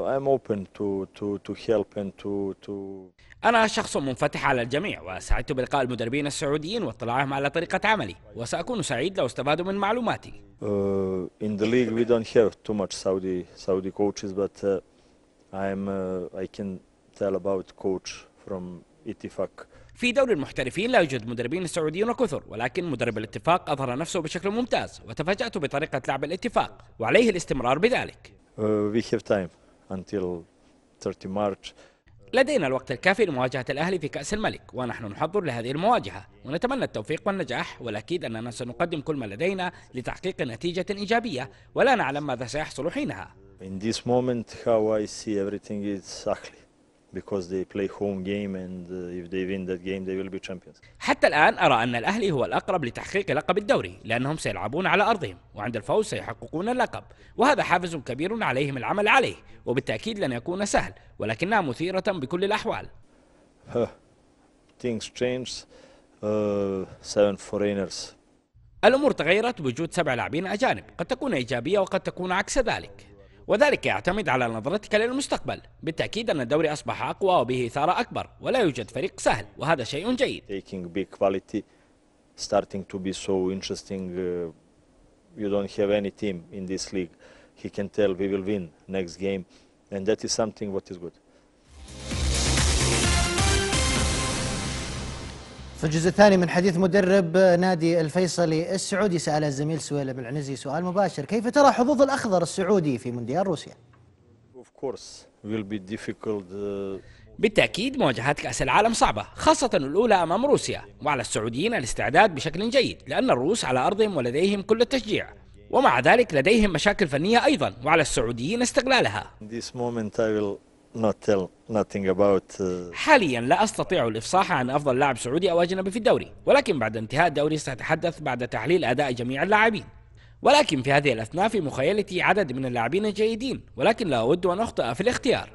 I'm open to to to help and to to أنا شخص منفتح على الجميع وسعدت بلقاء المدربين السعوديين واطلاعهم على طريقة عملي وسأكون سعيد لو استفادوا من معلوماتي. Uh, in the league we don't have too much Saudi Saudi coaches but uh, I'm uh, I can tell about coach from اتفاق في دوري المحترفين لا يوجد مدربين سعوديين كثر ولكن مدرب الاتفاق أظهر نفسه بشكل ممتاز وتفاجأت بطريقة لعب الاتفاق وعليه الاستمرار بذلك. Uh, we have time. until 30 March. لدينا الوقت الكافي لمواجهة الأهلي في كأس الملك ونحن نحضر لهذه المواجهة ونتمنى التوفيق والنجاح والأكيد أننا سنقدم كل ما لدينا لتحقيق نتيجة إيجابية ولا نعلم ماذا سيحصل حينها In this moment how I see everything is ugly. because they play home game and uh, if they win that game they will be champions. حتى الآن أرى أن الأهلي هو الأقرب لتحقيق لقب الدوري لأنهم سيلعبون على أرضهم وعند الفوز سيحققون اللقب وهذا حافز كبير عليهم العمل عليه وبالتأكيد لن يكون سهل ولكنها مثيرة بكل الأحوال. Things change. Uh, seven foreigners الأمور تغيرت بوجود سبع لاعبين أجانب قد تكون إيجابية وقد تكون عكس ذلك وذلك يعتمد على نظرتك للمستقبل بالتأكيد أن الدوري أصبح أقوى وبه إثارة أكبر ولا يوجد فريق سهل وهذا شيء جيد starting to be so interesting uh, you don't have any team in this league he can tell we will win next game and that is something what is good في الجزء الثاني من حديث مدرب نادي الفيصلي السعودي سأل الزميل سويل بن العنزي سؤال مباشر كيف ترى حظوظ الأخضر السعودي في مونديال روسيا؟ uh, بالتأكيد مواجهة كأس العالم صعبة خاصة الأولى أمام روسيا وعلى السعوديين الاستعداد بشكل جيد لأن الروس على أرضهم ولديهم كل التشجيع ومع ذلك لديهم مشاكل فنية أيضا وعلى السعوديين استغلالها Uh, حاليا لا استطيع الافصاح عن افضل لاعب سعودي او اجنبي في الدوري، ولكن بعد انتهاء الدوري ساتحدث بعد تحليل اداء جميع اللاعبين. ولكن في هذه الاثناء في مخيلتي عدد من اللاعبين الجيدين، ولكن لا اود ان اخطئ في الاختيار.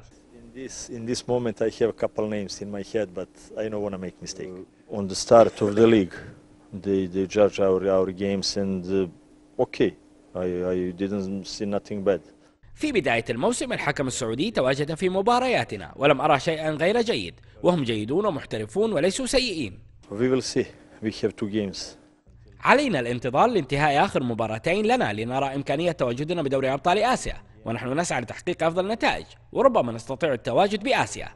I, I didn't see nothing bad. في بداية الموسم الحكم السعودي تواجد في مبارياتنا ولم أرى شيئا غير جيد وهم جيدون ومحترفون وليسوا سيئين علينا الانتظار لانتهاء آخر مباراتين لنا لنرى إمكانية تواجدنا بدوري أبطال آسيا ونحن نسعى لتحقيق أفضل نتائج وربما نستطيع التواجد بآسيا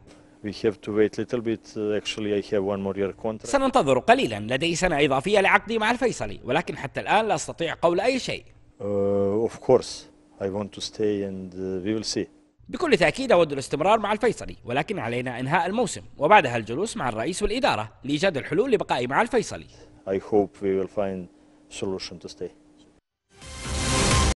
سننتظر قليلا لدي سنة إضافية لعقدي مع الفيصلي ولكن حتى الآن لا أستطيع قول أي شيء uh, of course I want to stay and uh, we will see. بكل تأكيد أود الاستمرار مع الفيصلي ولكن علينا إنهاء الموسم وبعدها الجلوس مع الرئيس والإدارة لإيجاد الحلول لبقائي مع الفيصلي. I hope we will find solution to stay.